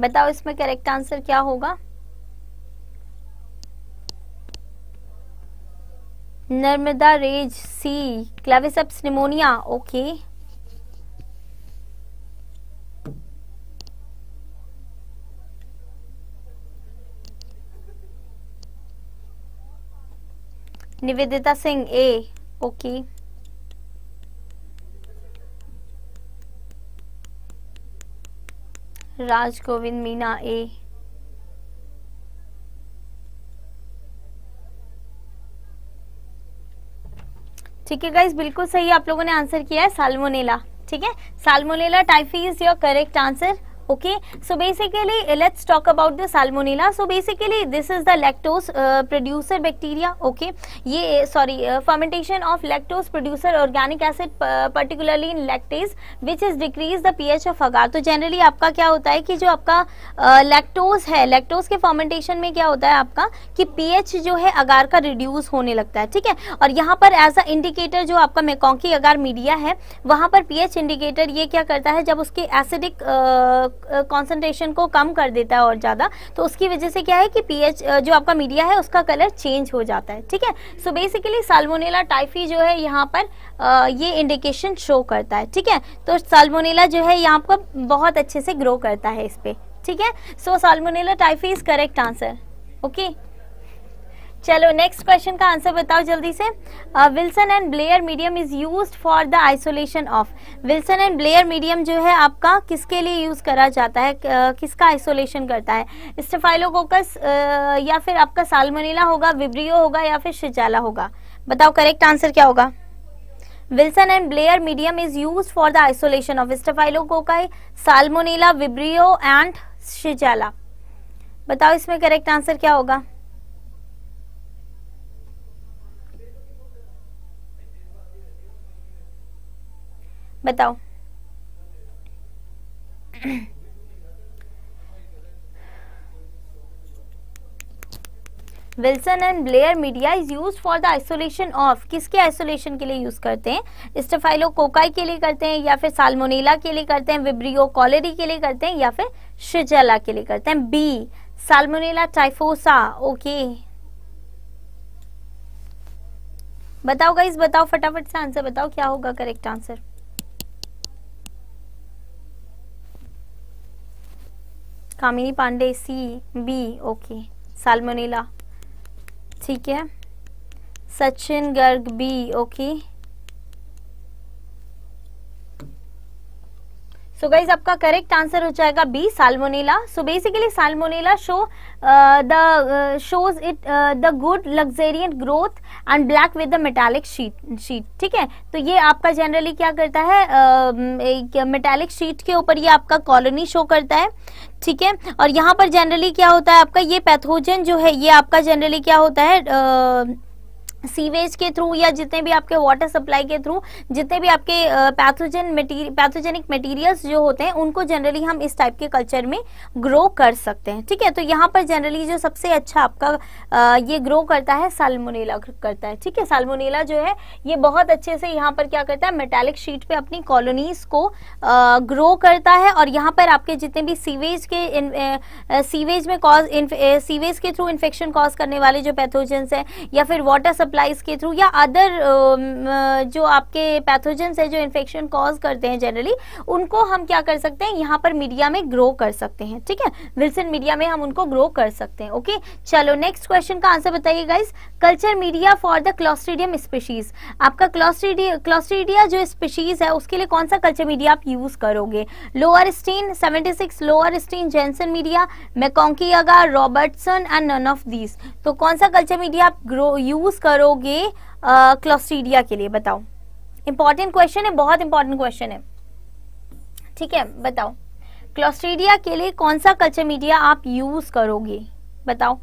बताओ इसमें करेक्ट आंसर क्या होगा नर्मदा रेज C Claviceps pneumonia okay Nivedita Singh A okay Rajgovind Meena A ठीक है गाइज बिल्कुल सही आप लोगों ने आंसर किया है साल्मोनेला ठीक है Salmonella typhi is your correct answer okay so basically let's talk about the salmonella so basically this is the lactose uh, producer bacteria okay ye sorry uh, fermentation of lactose producer organic acid uh, particularly in lactase which is decrease the ph of agar to generally aapka kya hota hai ki jo aapka uh, lactose hai lactose ke fermentation mein kya hota hai aapka ki ph jo hai agar ka reduce hone lagta hai theek hai aur yahan par as a indicator jo aapka mekonki agar media hai wahan par ph indicator ye kya karta hai jab uske acidic uh, concentration को कम कर देता है और ज़्यादा तो उसकी वजह से क्या है कि पी जो आपका मीडिया है उसका कलर चेंज हो जाता है ठीक है सो बेसिकली साल्मोनेला टाइफी जो है यहाँ पर ये इंडिकेशन शो करता है ठीक है तो साल्मोनेला जो है यहाँ पर बहुत अच्छे से ग्रो करता है इस पर ठीक है so Salmonella typhi is correct answer okay चलो नेक्स्ट क्वेश्चन का आंसर बताओ जल्दी से Wilson and Blair medium is use for the isolation of Wilson and Blair medium जो है आपका किसके लिए यूज करा जाता है uh, किसका आइसोलेशन करता है स्टेफाइलोकोकस uh, या फिर आपका सालमोनीला होगा विब्रियो होगा या फिर शिजाला होगा बताओ करेक्ट आंसर क्या होगा Wilson and Blair medium is use for the isolation of Staphylococci Salmonella Vibrio and Shigella बताओ इसमें करेक्ट आंसर क्या होगा बताओ Wilson and Blair media is use for the isolation of किसके आइसोलेशन के लिए यूज करते हैं स्टेफाइलो कोकाई के लिए करते हैं या फिर साल्मोनेला के लिए करते हैं विब्रियो कॉलेरी के लिए करते हैं या फिर शिजला के लिए करते हैं बी साल्मोनेला टाइफोसा ओके बताओ गाइज बताओ फटाफट से आंसर बताओ क्या होगा correct answer Kamini Pandey C B okay Salmonella ठीक है Sachin Garg B okay so so guys आपका करेक्ट आंसर हो जाएगा B Salmonella so basically Salmonella show the shows it the good luxuriant growth and black with the metallic sheet sheet ठीक है तो ये आपका जनरली क्या करता है मेटालिक uh, शीट के ऊपर ये आपका कॉलोनी शो करता है ठीक है और यहाँ पर जनरली क्या होता है आपका ये पैथोजन जो है ये आपका जनरली क्या होता है uh, सीवेज के थ्रू या जितने भी आपके वाटर सप्लाई के थ्रू जितने भी आपके पैथोजन मटीरियल पैथोजेनिक मटेरियल्स जो होते हैं उनको जनरली हम इस टाइप के कल्चर में ग्रो कर सकते हैं ठीक है तो यहाँ पर जनरली जो सबसे अच्छा आपका आ, ये ग्रो करता है सालमोनीला करता है ठीक है सालमोनीला जो है ये बहुत अच्छे से यहाँ पर क्या करता है मेटेलिक शीट पर अपनी कॉलोनीज को आ, ग्रो करता है और यहाँ पर आपके जितने भी सीवेज के इन, ए, सीवेज में कॉज सीवेज के थ्रू इन्फेक्शन कॉज करने वाले जो पैथोजेंस हैं या फिर वाटर सप्लाईज के थ्रू या अदर um, uh, जो आपके पैथोजेंस है जो इन्फेक्शन कॉज करते हैं जनरली उनको हम क्या कर सकते हैं यहाँ पर मीडिया में ग्रो कर सकते हैं ठीक है विल्सन मीडिया में हम उनको ग्रो कर सकते हैं ओके चलो नेक्स्ट क्वेश्चन का आंसर बताइए guys culture media for the Clostridium species आपका क्लॉस्ट्रीडिया क्लॉस्ट्रीडिया जो स्पीशीज है उसके लिए कौन सा कल्चर मीडिया आप यूज करोगे Lowenstein 76 Lowenstein Jensen media MacConkey agar Robertson and none of these तो कौन सा कल्चर मीडिया आप ग्रो यूज करो करोगे क्लोस्टीडिया के लिए बताओ इंपॉर्टेंट क्वेश्चन है बहुत इंपॉर्टेंट क्वेश्चन है ठीक है बताओ क्लोस्ट्रीडिया के लिए कौन सा कल्चर मीडिया आप यूज करोगे बताओ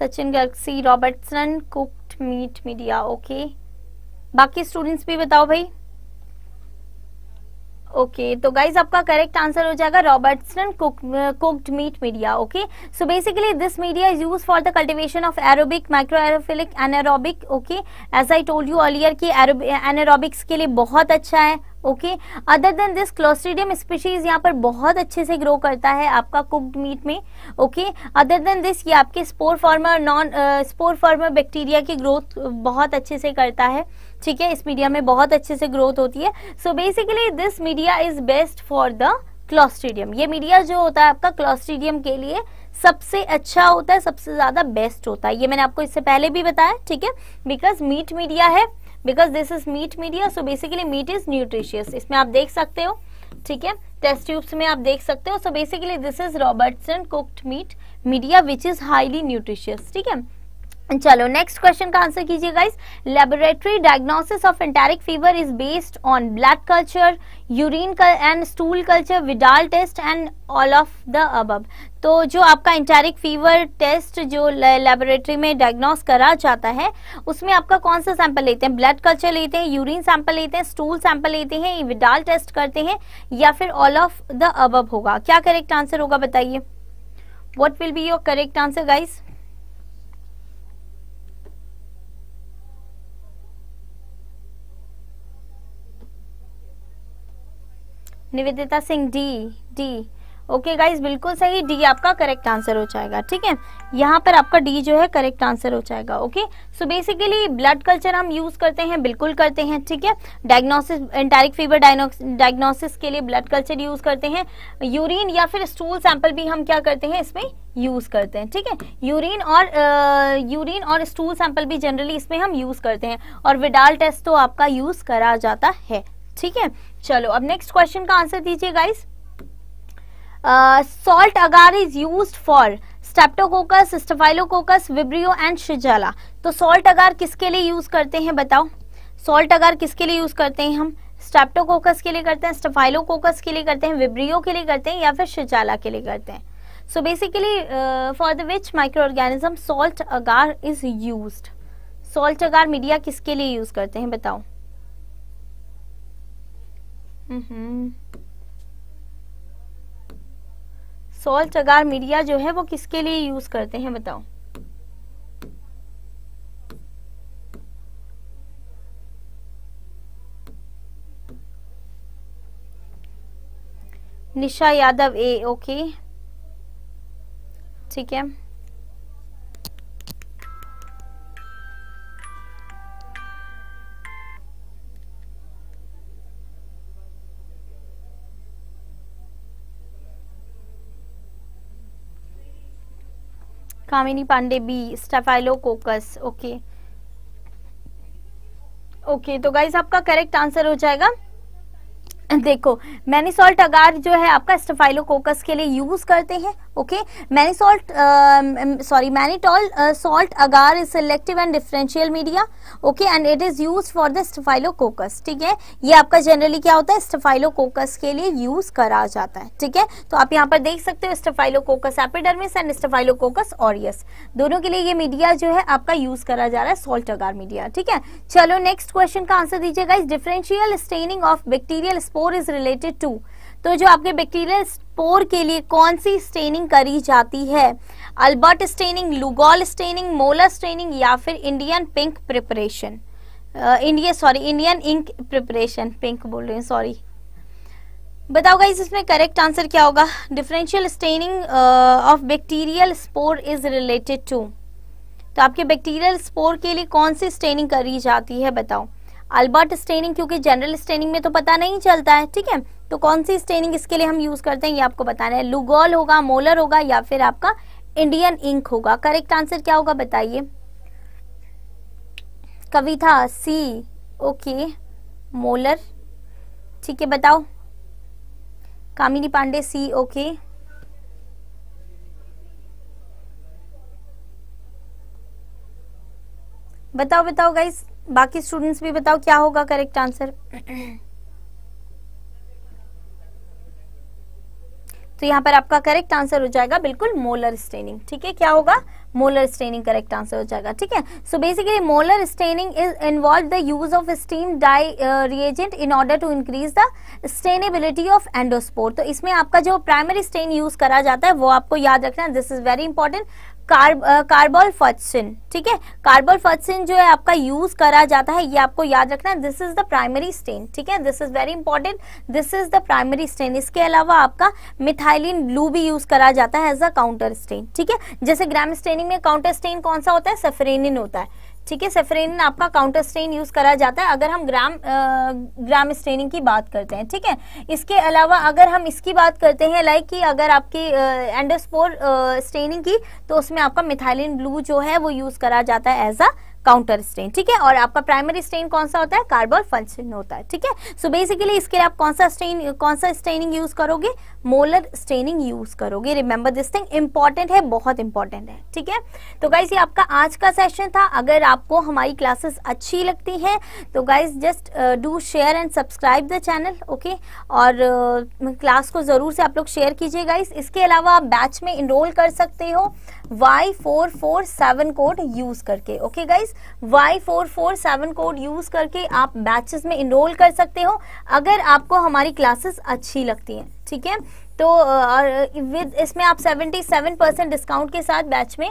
सचिन गल्सी Robertson cooked meat media okay बाकी स्टूडेंट्स भी बताओ भाई ओके okay, तो गाइज आपका करेक्ट आंसर हो जाएगा Robertson cooked meat media okay so basically this media is use for the cultivation of aerobic micro aerophilic anaerobic okay as I told you earlier की anaerobics के लिए बहुत अच्छा है okay other than this Clostridium species यहाँ पर बहुत अच्छे से ग्रो करता है आपका कुक्ड मीट में ओके अदर देन दिस ये आपके spore former non spore former bacteria की ग्रोथ बहुत अच्छे से करता है ठीक है इस मीडिया में बहुत अच्छे से ग्रोथ होती है so basically this media is best for the Clostridium ये मीडिया जो होता है आपका क्लॉस्ट्रीडियम के लिए सबसे अच्छा होता है सबसे ज्यादा बेस्ट होता है ये मैंने आपको इससे पहले भी बताया ठीक है बिकॉज मीट मीडिया है because this is meat media so basically meat is nutritious इसमें आप देख सकते हो ठीक है टेस्ट ट्यूब्स में आप देख सकते हो so basically this is Robertson cooked meat media which is highly nutritious ठीक है चलो नेक्स्ट क्वेश्चन का आंसर कीजिए guys laboratory diagnosis of enteric fever is based on blood culture urine and stool culture Widal test and all of the above तो जो आपका enteric fever test जो laboratory में डायग्नोस करा जाता है उसमें आपका कौन सा सैंपल लेते हैं ब्लड कल्चर लेते हैं यूरिन सैंपल लेते हैं स्टूल सैंपल लेते हैं विडाल टेस्ट करते हैं या फिर ऑल ऑफ द अबब होगा क्या करेक्ट आंसर होगा बताइए what will be your correct answer guys Nivedita Singh D D okay guys बिल्कुल सही डी आपका करेक्ट आंसर हो जाएगा ठीक है यहाँ पर आपका डी जो है करेक्ट आंसर हो जाएगा okay so basically blood culture हम यूज करते हैं बिल्कुल करते हैं ठीक है डायग्नोसिस एंटेरिक फीवर डायग्नोसिस के लिए ब्लड कल्चर यूज करते हैं यूरिन या फिर स्टूल सैंपल भी हम क्या करते हैं इसमें यूज करते हैं ठीक है यूरिन और यूरिन और स्टूल सैंपल भी जनरली इसमें हम यूज करते हैं और विडाल टेस्ट तो आपका यूज करा जाता है ठीक है चलो अब नेक्स्ट क्वेश्चन का आंसर दीजिए guys salt agar is use for Streptococcus Staphylococcus Vibrio and Shigella तो सॉल्ट अगार किसके लिए यूज करते हैं बताओ सॉल्ट अगार किसके लिए यूज करते हैं हम स्टेप्टोकोकस के लिए करते हैं स्टेफाइलोकोकस के लिए करते हैं विब्रियो के लिए करते हैं या फिर शिजाला के लिए करते हैं so basically for the which micro organism salt agar is use salt agar media किसके लिए यूज करते हैं बताओ Mm-hmm. सोल चगार मीडिया जो है वो किसके लिए यूज करते हैं बताओ निशा यादव ए ओके ठीक है Kamini Pandey B coccus okay okay तो गाइज आपका करेक्ट आंसर हो जाएगा *laughs* देखो मैनीसॉल्ट अगार जो है आपका स्टेफाइलोकोकस के लिए यूज करते हैं okay many salt sorry mannitol salt agar is selective and differential media okay and it is use for the Staphylococcus ठीक है ये आपका जनरली क्या होता है स्टेफाइलोकोकस के लिए यूज करा जाता है ठीक है तो आप यहाँ पर देख सकते हो Staphylococcus epidermidis and Staphylococcus aureus दोनों के लिए ये मीडिया जो है आपका यूज करा जा रहा है सॉल्ट अगार मीडिया ठीक है चलो नेक्स्ट क्वेश्चन का आंसर दीजिएगा इस differential staining of bacterial spore is related to तो जो आपके बैक्टीरियल स्पोर के लिए कौन सी स्टेनिंग करी जाती है Albert staining Lugol staining Moeller staining या फिर Indian pink preparation India sorry Indian ink preparation pink बोल रहे हैं सॉरी बताओ गाइज इसमें करेक्ट आंसर क्या होगा differential staining of bacterial spore is related to तो आपके बैक्टीरियल स्पोर के लिए कौन सी स्टेनिंग करी जाती है बताओ अल्बर्ट स्टेनिंग क्योंकि जनरल स्टेनिंग में तो पता नहीं चलता है ठीक है तो कौन सी स्टेनिंग इसके लिए हम यूज करते हैं ये आपको बताना है लुगोल होगा मोलर होगा या फिर आपका इंडियन इंक होगा करेक्ट आंसर क्या होगा बताइए कविता सी ओके मोलर ठीक है बताओ कामिनी पांडे सी ओके बताओ बताओ गाइस बाकी स्टूडेंट्स भी बताओ क्या होगा करेक्ट आंसर तो यहाँ पर आपका करेक्ट आंसर हो जाएगा बिल्कुल मोलर स्टेनिंग ठीक है क्या होगा मोलर स्टेनिंग करेक्ट आंसर हो जाएगा ठीक है so basically Moeller staining is involve the use of steam dye reagent in order to increase the stainability of endospore तो इसमें आपका जो प्राइमरी स्टेन यूज करा जाता है वो आपको याद रखना this is very important carb carbol ठीक है कार्बोल फॉक्सिन जो है आपका यूज करा जाता है ये आपको याद रखना है this is the primary stain ठीक है this is very important this is the primary stain इसके अलावा आपका मिथाइलिन ब्लू भी यूज करा जाता है एज अ काउंटर स्टेन ठीक है जैसे ग्राम स्टेनिंग में काउंटर स्टेन कौन सा होता है सेफरेनिन होता है ठीक है सेफरिन आपका काउंटर स्ट्रेन यूज करा जाता है अगर हम ग्राम आ, ग्राम स्ट्रेनिंग की बात करते हैं ठीक है इसके अलावा अगर हम इसकी बात करते हैं लाइक कि अगर आपकी एंडोस्पोर स्ट्रेनिंग की तो उसमें आपका मिथाइलिन ब्लू जो है वो यूज करा जाता है एज अ काउंटर स्टेन ठीक है और आपका प्राइमरी स्टेन कौन सा होता है कार्बोल फंक्शन होता है ठीक है सो बेसिकली इसके लिए आप कौन सा स्टेन कौन सा स्टेनिंग यूज करोगे मोलर स्टेनिंग यूज करोगे रिमेंबर दिस थिंग इंपॉर्टेंट है बहुत इंपॉर्टेंट है ठीक है तो गाइज ये आपका आज का सेशन था अगर आपको हमारी क्लासेस अच्छी लगती है तो guys just do share and subscribe the channel okay और क्लास uh, को ज़रूर से आप लोग शेयर कीजिए गाइज इसके अलावा आप बैच में इनरोल कर सकते हो Y four four seven code use करके okay guys Y four four seven code use करके आप बैचेस में इनरोल कर सकते हो अगर आपको हमारी क्लासेस अच्छी लगती हैं ठीक है तो विद इसमें आप सेवेंटी सेवन परसेंट डिस्काउंट के साथ बैच में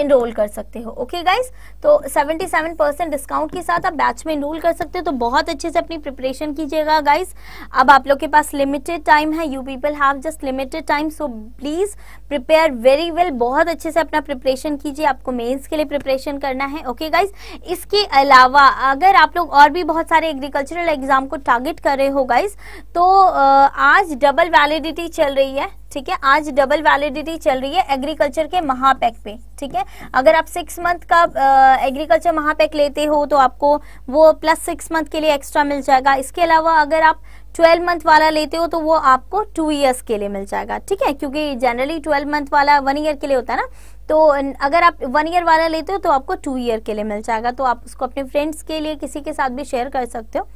इनरोल कर सकते हो ओके गाइज तो 77 परसेंट डिस्काउंट के साथ आप बैच में इनरोल कर सकते हो तो बहुत अच्छे से अपनी प्रिपरेशन कीजिएगा गाइज अब आप लोग के पास लिमिटेड टाइम है you people have just limited time so please prepare very well बहुत अच्छे से अपना प्रिपरेशन कीजिए आपको मेन्स के लिए प्रिपरेशन करना है ओके okay गाइज इसके अलावा अगर आप लोग और भी बहुत सारे एग्रीकल्चरल एग्जाम को टारगेट कर रहे हो गाइज तो आज डबल वैलिडिटी चल रही है ठीक है आज डबल वैलिडिटी चल रही है एग्रीकल्चर के महापैक पे ठीक है अगर आप सिक्स मंथ का एग्रीकल्चर महापैक लेते हो तो आपको वो प्लस सिक्स मंथ के लिए एक्स्ट्रा मिल जाएगा इसके अलावा अगर आप ट्वेल्व मंथ वाला लेते हो तो वो आपको टू ईयर्स के लिए मिल जाएगा ठीक है क्योंकि जनरली ट्वेल्व मंथ वाला वन ईयर के लिए होता है ना तो अगर आप वन ईयर वाला लेते हो तो आपको टू ईयर के लिए मिल जाएगा तो आप उसको अपने फ्रेंड्स के लिए किसी के साथ भी शेयर कर सकते हो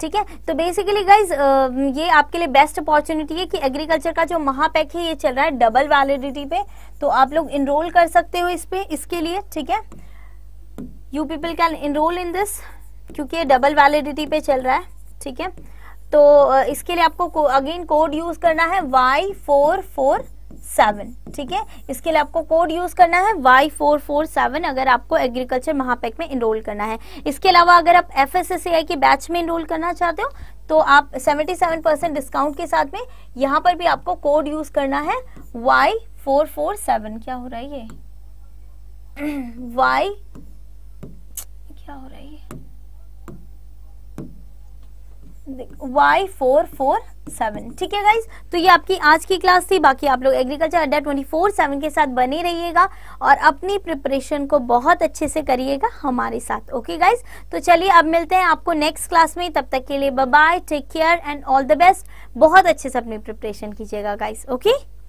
ठीक है तो बेसिकली गाइज ये आपके लिए बेस्ट अपॉर्चुनिटी है कि एग्रीकल्चर का जो महापैक है ये चल रहा है डबल वैलिडिटी पे तो आप लोग इनरोल कर सकते हो इस पे इसके लिए ठीक है you people can enroll in this क्योंकि ये डबल वैलिडिटी पे चल रहा है ठीक है तो इसके लिए आपको अगेन कोड यूज करना है वाई फोर फोर सेवन ठीक है इसके लिए आपको कोड यूज करना है वाई फोर फोर सेवन अगर आपको एग्रीकल्चर महापैक में इनरोल करना है इसके अलावा अगर आप एफ एस के बैच में इनरोल करना चाहते हो तो आप सेवेंटी सेवन परसेंट डिस्काउंट के साथ में यहाँ पर भी आपको कोड यूज करना है वाई फोर फोर सेवन क्या हो रहा है ये वाई *clears throat* क्या हो रहा है ये वाई फोर फोर सेवन ठीक है गाइज तो ये आपकी आज की क्लास थी बाकी आप लोग एग्रीकल्चर अड्डा ट्वेंटी फोर सेवन के साथ बने रहिएगा और अपनी प्रिपरेशन को बहुत अच्छे से करिएगा हमारे साथ ओके गाइज तो चलिए अब मिलते हैं आपको नेक्स्ट क्लास में तब तक के लिए bye take care and all the best बहुत अच्छे से अपनी प्रिपरेशन कीजिएगा गाइज ओके